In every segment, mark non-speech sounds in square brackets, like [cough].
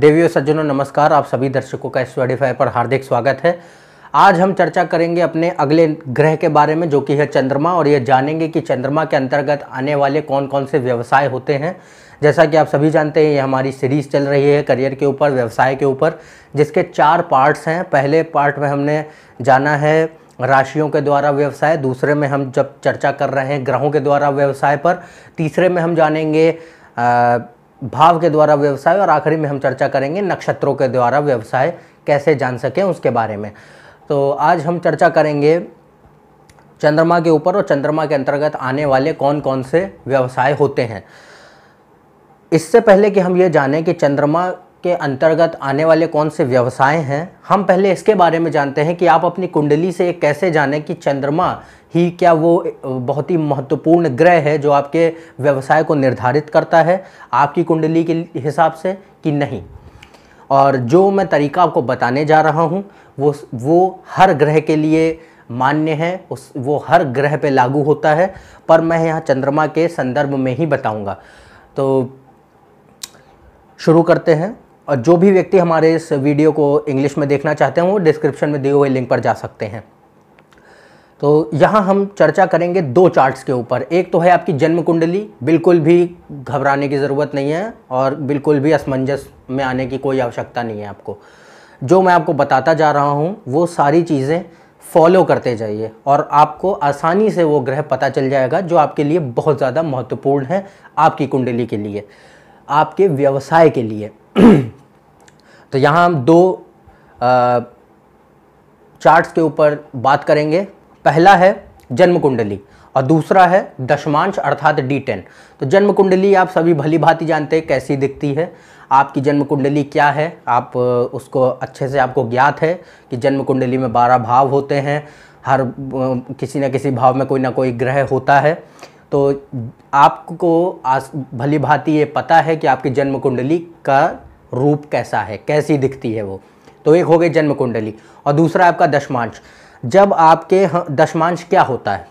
देवियों सज्जनों नमस्कार आप सभी दर्शकों का स्टोडिफाई पर हार्दिक स्वागत है आज हम चर्चा करेंगे अपने अगले ग्रह के बारे में जो कि है चंद्रमा और ये जानेंगे कि चंद्रमा के अंतर्गत आने वाले कौन कौन से व्यवसाय होते हैं जैसा कि आप सभी जानते हैं ये हमारी सीरीज़ चल रही है करियर के ऊपर व्यवसाय के ऊपर जिसके चार पार्ट्स हैं पहले पार्ट में हमने जाना है राशियों के द्वारा व्यवसाय दूसरे में हम जब चर्चा कर रहे हैं ग्रहों के द्वारा व्यवसाय पर तीसरे में हम जानेंगे आ, भाव के द्वारा व्यवसाय और आखिरी में हम चर्चा करेंगे नक्षत्रों के द्वारा व्यवसाय कैसे जान सकें उसके बारे में तो आज हम चर्चा करेंगे चंद्रमा के ऊपर और चंद्रमा के अंतर्गत आने वाले कौन कौन से व्यवसाय होते हैं इससे पहले कि हम ये जानें कि चंद्रमा के अंतर्गत आने वाले कौन से व्यवसाय हैं हम पहले इसके बारे में जानते हैं कि आप अपनी कुंडली से कैसे जाने कि चंद्रमा ही क्या वो बहुत ही महत्वपूर्ण ग्रह है जो आपके व्यवसाय को निर्धारित करता है आपकी कुंडली के हिसाब से कि नहीं और जो मैं तरीका आपको बताने जा रहा हूँ वो वो हर ग्रह के लिए मान्य है उस वो हर ग्रह पे लागू होता है पर मैं यहाँ चंद्रमा के संदर्भ में ही बताऊँगा तो शुरू करते हैं और जो भी व्यक्ति हमारे इस वीडियो को इंग्लिश में देखना चाहते हैं वो डिस्क्रिप्शन में दिए हुए लिंक पर जा सकते हैं तो यहाँ हम चर्चा करेंगे दो चार्ट्स के ऊपर एक तो है आपकी जन्म कुंडली बिल्कुल भी घबराने की ज़रूरत नहीं है और बिल्कुल भी असमंजस में आने की कोई आवश्यकता नहीं है आपको जो मैं आपको बताता जा रहा हूँ वो सारी चीज़ें फॉलो करते जाइए और आपको आसानी से वो ग्रह पता चल जाएगा जो आपके लिए बहुत ज़्यादा महत्वपूर्ण है आपकी कुंडली के लिए आपके व्यवसाय के लिए [clears throat] तो यहाँ हम दो चार्ट्स के ऊपर बात करेंगे पहला है जन्म कुंडली और दूसरा है दशमांश अर्थात डी टेन तो जन्म कुंडली आप सभी भली भांति जानते हैं कैसी दिखती है आपकी जन्म कुंडली क्या है आप उसको अच्छे से आपको ज्ञात है कि जन्म कुंडली में बारह भाव होते हैं हर किसी न किसी भाव में कोई ना कोई ग्रह होता है तो आपको आज भली भांति ये पता है कि आपकी जन्म कुंडली का रूप कैसा है कैसी दिखती है वो तो एक हो गई जन्म कुंडली और दूसरा आपका दशमांश जब आपके दशमांश क्या होता है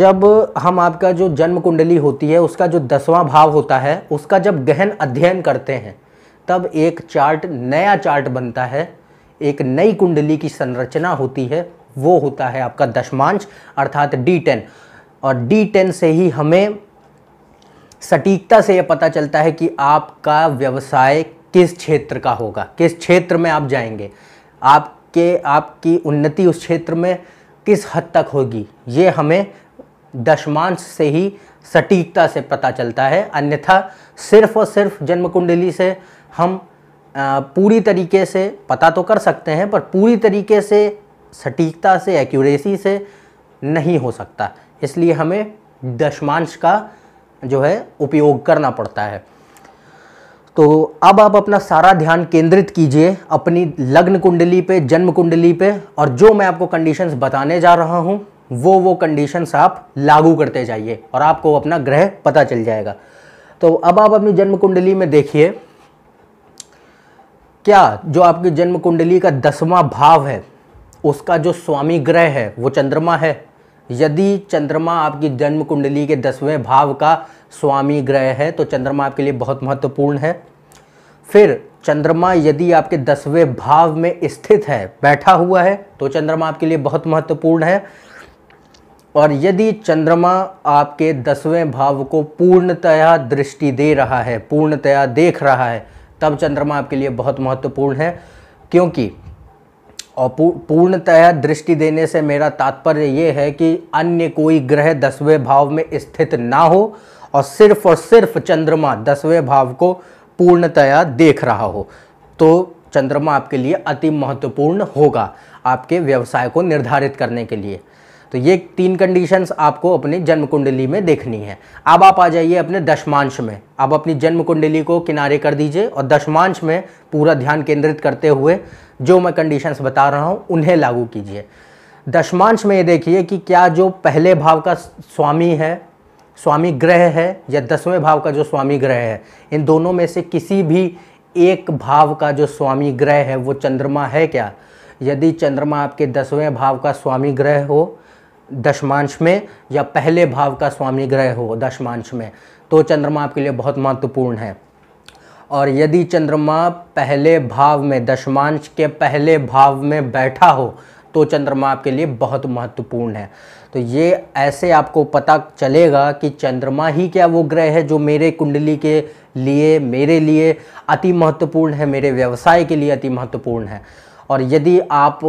जब हम आपका जो जन्म कुंडली होती है उसका जो दसवां भाव होता है उसका जब गहन अध्ययन करते हैं तब एक चार्ट नया चार्ट बनता है एक नई कुंडली की संरचना होती है वो होता है आपका दशमांश अर्थात डी टेन और डी टेन से ही हमें सटीकता से यह पता चलता है कि आपका व्यवसाय किस क्षेत्र का होगा किस क्षेत्र में आप जाएंगे आपके आपकी उन्नति उस क्षेत्र में किस हद तक होगी ये हमें दशमांश से ही सटीकता से पता चलता है अन्यथा सिर्फ और सिर्फ जन्म कुंडली से हम पूरी तरीके से पता तो कर सकते हैं पर पूरी तरीके से सटीकता से एक्यूरेसी से नहीं हो सकता इसलिए हमें दशमांश का जो है उपयोग करना पड़ता है तो अब आप अपना सारा ध्यान केंद्रित कीजिए अपनी लग्न कुंडली पे जन्म कुंडली पे और जो मैं आपको कंडीशंस बताने जा रहा हूँ वो वो कंडीशंस आप लागू करते जाइए और आपको अपना ग्रह पता चल जाएगा तो अब आप अपनी जन्म कुंडली में देखिए क्या जो आपकी जन्म कुंडली का दसवां भाव है उसका जो स्वामी ग्रह है वो चंद्रमा है यदि चंद्रमा आपकी जन्म कुंडली के दसवें भाव का स्वामी ग्रह है तो चंद्रमा आपके लिए बहुत महत्वपूर्ण है फिर चंद्रमा यदि आपके दसवें भाव में स्थित है बैठा हुआ है तो चंद्रमा आपके लिए बहुत महत्वपूर्ण है और यदि चंद्रमा आपके दसवें भाव को पूर्णतया दृष्टि दे रहा है पूर्णतया देख रहा है तब चंद्रमा आपके लिए बहुत महत्वपूर्ण है क्योंकि और पूर्णतया दृष्टि देने से मेरा तात्पर्य ये है कि अन्य कोई ग्रह दसवें भाव में स्थित ना हो और सिर्फ और सिर्फ चंद्रमा दसवें भाव को पूर्णतया देख रहा हो तो चंद्रमा आपके लिए अति महत्वपूर्ण होगा आपके व्यवसाय को निर्धारित करने के लिए तो ये तीन कंडीशंस आपको अपनी जन्म कुंडली में देखनी है अब आप आ जाइए अपने दशमांश में आप अपनी जन्म कुंडली को किनारे कर दीजिए और दशमांश में पूरा ध्यान केंद्रित करते हुए जो मैं कंडीशंस बता रहा हूँ उन्हें लागू कीजिए दशमांश में ये देखिए कि क्या जो पहले भाव का स्वामी है स्वामी ग्रह है या दसवें भाव का जो स्वामी ग्रह है इन दोनों में से किसी भी एक भाव का जो स्वामी ग्रह है वो चंद्रमा है क्या यदि चंद्रमा आपके दसवें भाव का स्वामी ग्रह हो दशमांश में या पहले भाव का स्वामी ग्रह हो दशमांश में तो चंद्रमा आपके लिए बहुत महत्वपूर्ण है और यदि चंद्रमा पहले भाव में दशमांश के पहले भाव में बैठा हो तो चंद्रमा आपके लिए बहुत महत्वपूर्ण है तो ये ऐसे आपको पता चलेगा कि चंद्रमा ही क्या वो ग्रह है जो मेरे कुंडली के लिए मेरे लिए अति महत्वपूर्ण है मेरे व्यवसाय के लिए अति महत्वपूर्ण है और यदि आप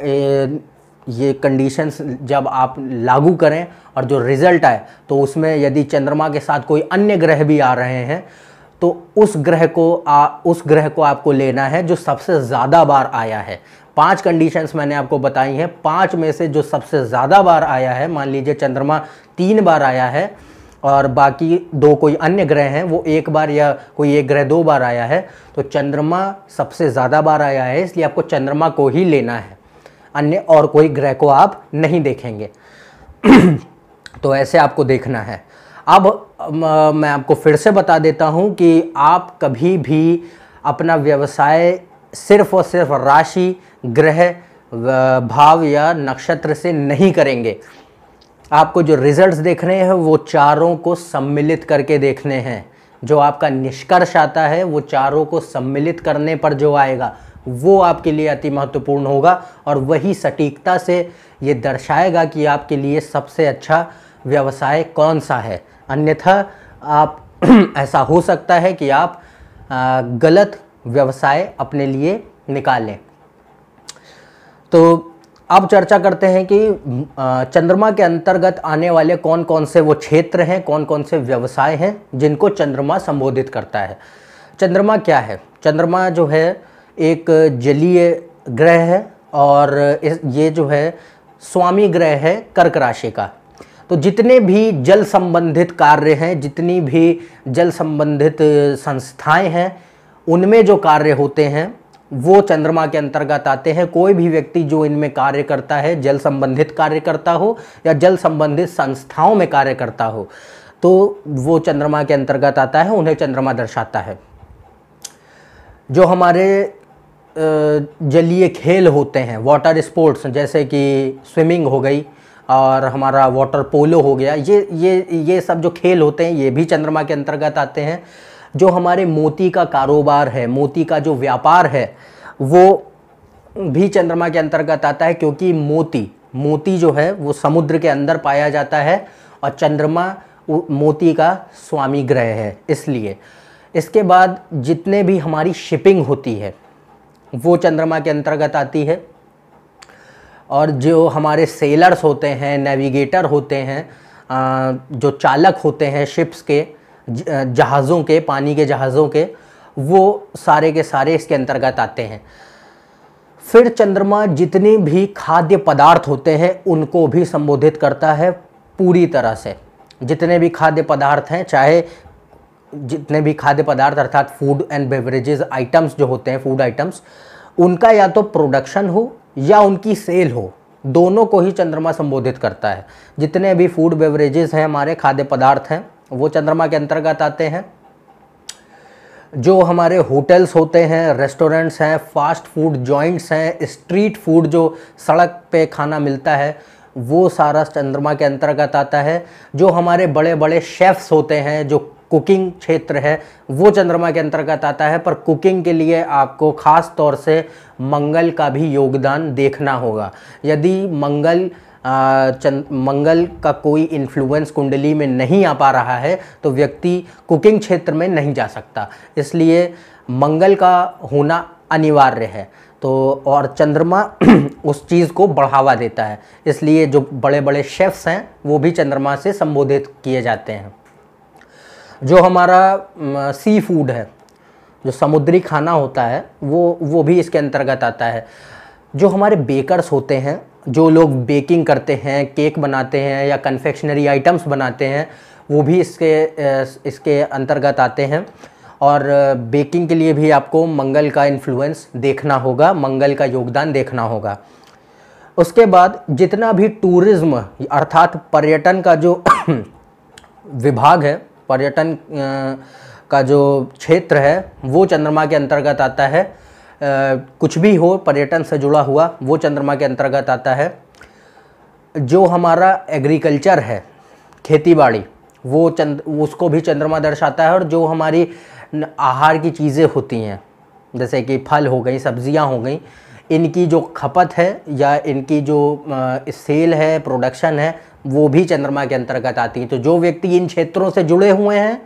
ए, ये कंडीशंस जब आप लागू करें और जो रिज़ल्ट आए तो उसमें यदि चंद्रमा के साथ कोई अन्य ग्रह भी आ रहे हैं तो उस ग्रह को आ, उस ग्रह को आपको लेना है जो सबसे ज़्यादा बार आया है पांच कंडीशंस मैंने आपको बताई हैं पांच में से जो सबसे ज़्यादा बार आया है मान लीजिए चंद्रमा तीन बार आया है और बाकी दो कोई अन्य ग्रह हैं वो एक बार या कोई एक ग्रह दो बार आया है तो चंद्रमा सबसे ज़्यादा बार आया है इसलिए आपको चंद्रमा को ही लेना है अन्य और कोई ग्रह को आप नहीं देखेंगे [clears throat] तो ऐसे आपको देखना है अब मैं आपको फिर से बता देता हूँ कि आप कभी भी अपना व्यवसाय सिर्फ और सिर्फ राशि ग्रह भाव या नक्षत्र से नहीं करेंगे आपको जो रिजल्ट्स देखने हैं वो चारों को सम्मिलित करके देखने हैं जो आपका निष्कर्ष आता है वो चारों को सम्मिलित करने पर जो आएगा वो आपके लिए अति महत्वपूर्ण होगा और वही सटीकता से ये दर्शाएगा कि आपके लिए सबसे अच्छा व्यवसाय कौन सा है अन्यथा आप [clears throat] ऐसा हो सकता है कि आप गलत व्यवसाय अपने लिए निकालें तो अब चर्चा करते हैं कि चंद्रमा के अंतर्गत आने वाले कौन कौन से वो क्षेत्र हैं कौन कौन से व्यवसाय हैं जिनको चंद्रमा संबोधित करता है चंद्रमा क्या है चंद्रमा जो है एक जलीय ग्रह है और ये जो है स्वामी ग्रह है कर्क राशि का तो जितने भी जल संबंधित कार्य हैं जितनी भी जल संबंधित संस्थाएं हैं उनमें जो कार्य होते हैं वो चंद्रमा के अंतर्गत आते हैं कोई भी व्यक्ति जो इनमें कार्य करता है जल संबंधित कार्य करता हो या जल संबंधित संस्थाओं में कार्य करता हो तो वो चंद्रमा के अंतर्गत आता है उन्हें चंद्रमा दर्शाता है जो हमारे जलीय खेल होते हैं वाटर स्पोर्ट्स जैसे कि स्विमिंग हो गई और हमारा वाटर पोलो हो गया ये ये ये सब जो खेल होते हैं ये भी चंद्रमा के अंतर्गत आते हैं जो हमारे मोती का कारोबार है मोती का जो व्यापार है वो भी चंद्रमा के अंतर्गत आता है क्योंकि मोती मोती जो है वो समुद्र के अंदर पाया जाता है और चंद्रमा मोती का स्वामी ग्रह है इसलिए इसके बाद जितने भी हमारी शिपिंग होती है वो चंद्रमा के अंतर्गत आती है और जो हमारे सेलर्स होते हैं नेविगेटर होते हैं जो चालक होते हैं शिप्स के जहाज़ों के पानी के जहाज़ों के वो सारे के सारे इसके अंतर्गत आते हैं फिर चंद्रमा जितने भी खाद्य पदार्थ होते हैं उनको भी संबोधित करता है पूरी तरह से जितने भी खाद्य पदार्थ हैं चाहे जितने भी खाद्य पदार्थ अर्थात फूड एंड बेवरेजेस आइटम्स जो होते हैं फूड आइटम्स उनका या तो प्रोडक्शन हो या उनकी सेल हो दोनों को ही चंद्रमा संबोधित करता है जितने भी फूड बेवरेजेस हैं हमारे खाद्य पदार्थ हैं वो चंद्रमा के अंतर्गत आते हैं जो हमारे होटल्स होते हैं रेस्टोरेंट्स हैं फास्ट फूड जॉइंट्स हैं स्ट्रीट फूड जो सड़क पे खाना मिलता है वो सारा चंद्रमा के अंतर्गत आता है जो हमारे बड़े बड़े शेफ्स होते हैं जो कुकिंग क्षेत्र है वो चंद्रमा के अंतर्गत आता है पर कुकिंग के लिए आपको खास तौर से मंगल का भी योगदान देखना होगा यदि मंगल चंद मंगल का कोई इन्फ्लुएंस कुंडली में नहीं आ पा रहा है तो व्यक्ति कुकिंग क्षेत्र में नहीं जा सकता इसलिए मंगल का होना अनिवार्य है तो और चंद्रमा [clears throat] उस चीज़ को बढ़ावा देता है इसलिए जो बड़े बड़े शेफ्स हैं वो भी चंद्रमा से संबोधित किए जाते हैं जो हमारा सी फूड है जो समुद्री खाना होता है वो वो भी इसके अंतर्गत आता है जो हमारे बेकर्स होते हैं जो लोग बेकिंग करते हैं केक बनाते हैं या कन्फेक्शनरी आइटम्स बनाते हैं वो भी इसके इसके अंतर्गत आते हैं और बेकिंग के लिए भी आपको मंगल का इन्फ्लुएंस देखना होगा मंगल का योगदान देखना होगा उसके बाद जितना भी टूरिज़्म अर्थात पर्यटन का जो [clears throat] विभाग है पर्यटन का जो क्षेत्र है वो चंद्रमा के अंतर्गत आता है कुछ भी हो पर्यटन से जुड़ा हुआ वो चंद्रमा के अंतर्गत आता है जो हमारा एग्रीकल्चर है खेतीबाड़ी वो चंद उसको भी चंद्रमा दर्शाता है और जो हमारी आहार की चीज़ें होती हैं जैसे कि फल हो गई सब्जियां हो गई इनकी जो खपत है या इनकी जो सेल है प्रोडक्शन है वो भी चंद्रमा के अंतर्गत आती हैं तो जो व्यक्ति इन क्षेत्रों से जुड़े हुए हैं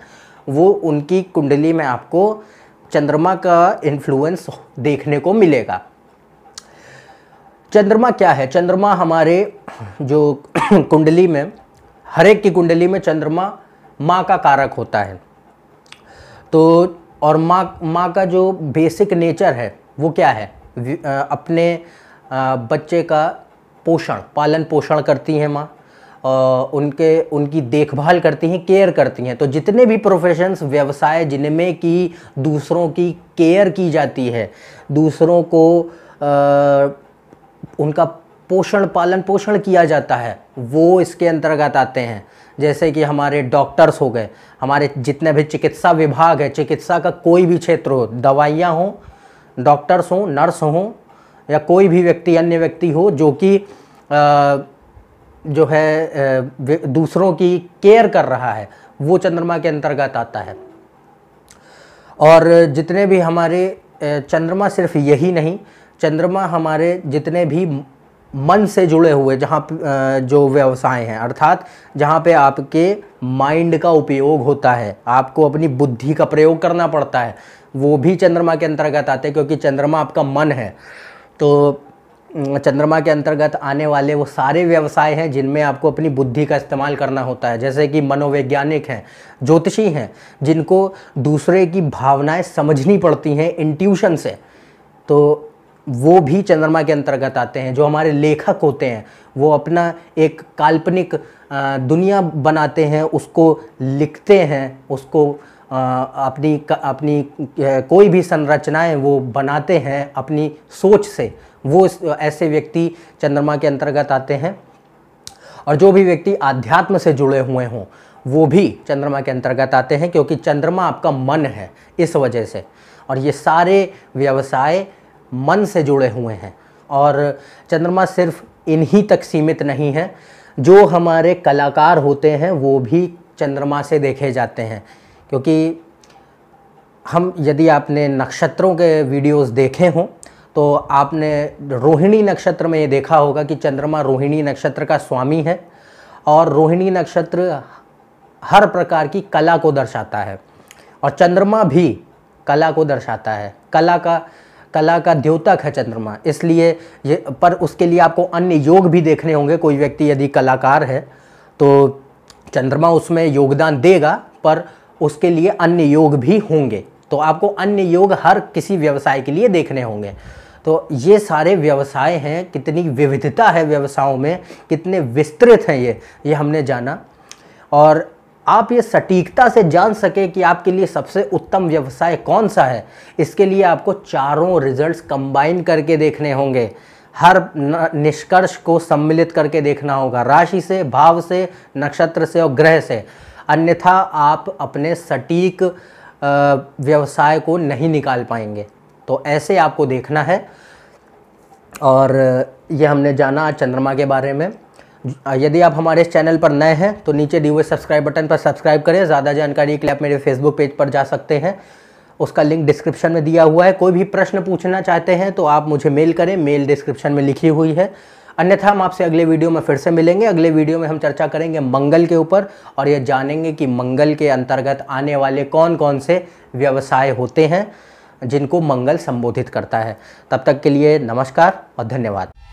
वो उनकी कुंडली में आपको चंद्रमा का इन्फ्लुएंस देखने को मिलेगा चंद्रमा क्या है चंद्रमा हमारे जो [coughs] कुंडली में हर एक की कुंडली में चंद्रमा माँ का कारक होता है तो और माँ माँ का जो बेसिक नेचर है वो क्या है अपने बच्चे का पोषण पालन पोषण करती है माँ उनके उनकी देखभाल करती हैं केयर करती हैं तो जितने भी प्रोफेशंस व्यवसाय जिनमें कि दूसरों की केयर की जाती है दूसरों को आ, उनका पोषण पालन पोषण किया जाता है वो इसके अंतर्गत आते हैं जैसे कि हमारे डॉक्टर्स हो गए हमारे जितने भी चिकित्सा विभाग है चिकित्सा का कोई भी क्षेत्र हो दवाइयाँ हों डॉक्टर्स हों नर्स हों या कोई भी व्यक्ति अन्य व्यक्ति हो जो कि जो है दूसरों की केयर कर रहा है वो चंद्रमा के अंतर्गत आता है और जितने भी हमारे चंद्रमा सिर्फ यही नहीं चंद्रमा हमारे जितने भी मन से जुड़े हुए जहाँ जो व्यवसाय हैं अर्थात जहाँ पे आपके माइंड का उपयोग होता है आपको अपनी बुद्धि का प्रयोग करना पड़ता है वो भी चंद्रमा के अंतर्गत आते हैं क्योंकि चंद्रमा आपका मन है तो चंद्रमा के अंतर्गत आने वाले वो सारे व्यवसाय हैं जिनमें आपको अपनी बुद्धि का इस्तेमाल करना होता है जैसे कि मनोवैज्ञानिक हैं ज्योतिषी हैं जिनको दूसरे की भावनाएं समझनी पड़ती हैं इंट्यूशन से तो वो भी चंद्रमा के अंतर्गत आते हैं जो हमारे लेखक होते हैं वो अपना एक काल्पनिक दुनिया बनाते हैं उसको लिखते हैं उसको अपनी अपनी कोई भी संरचनाएं वो बनाते हैं अपनी सोच से वो ऐसे व्यक्ति चंद्रमा के अंतर्गत आते हैं और जो भी व्यक्ति आध्यात्म से जुड़े हुए हों वो भी चंद्रमा के अंतर्गत आते हैं क्योंकि चंद्रमा आपका मन है इस वजह से और ये सारे व्यवसाय मन से जुड़े हुए हैं और चंद्रमा सिर्फ इन्हीं तक सीमित नहीं है जो हमारे कलाकार होते हैं वो भी चंद्रमा से देखे जाते हैं क्योंकि हम यदि आपने नक्षत्रों के वीडियोस देखे हों तो आपने रोहिणी नक्षत्र में ये देखा होगा कि चंद्रमा रोहिणी नक्षत्र का स्वामी है और रोहिणी नक्षत्र हर प्रकार की कला को दर्शाता है और चंद्रमा भी कला को दर्शाता है कला का कला का द्योतक है चंद्रमा इसलिए ये पर उसके लिए आपको अन्य योग भी देखने होंगे कोई व्यक्ति यदि कलाकार है तो चंद्रमा उसमें योगदान देगा पर उसके लिए अन्य योग भी होंगे तो आपको अन्य योग हर किसी व्यवसाय के लिए देखने होंगे तो ये सारे व्यवसाय हैं कितनी विविधता है व्यवसायों में कितने विस्तृत हैं ये ये हमने जाना और आप ये सटीकता से जान सके कि आपके लिए सबसे उत्तम व्यवसाय कौन सा है इसके लिए आपको चारों रिजल्ट्स कंबाइन करके देखने होंगे हर निष्कर्ष को सम्मिलित करके देखना होगा राशि से भाव से नक्षत्र से और ग्रह से अन्यथा आप अपने सटीक व्यवसाय को नहीं निकाल पाएंगे तो ऐसे आपको देखना है और ये हमने जाना चंद्रमा के बारे में यदि आप हमारे इस चैनल पर नए हैं तो नीचे दिए हुए सब्सक्राइब बटन पर सब्सक्राइब करें ज़्यादा जानकारी के लिए आप मेरे फेसबुक पेज पर जा सकते हैं उसका लिंक डिस्क्रिप्शन में दिया हुआ है कोई भी प्रश्न पूछना चाहते हैं तो आप मुझे मेल करें मेल डिस्क्रिप्शन में लिखी हुई है अन्यथा हम आपसे अगले वीडियो में फिर से मिलेंगे अगले वीडियो में हम चर्चा करेंगे मंगल के ऊपर और ये जानेंगे कि मंगल के अंतर्गत आने वाले कौन कौन से व्यवसाय होते हैं जिनको मंगल संबोधित करता है तब तक के लिए नमस्कार और धन्यवाद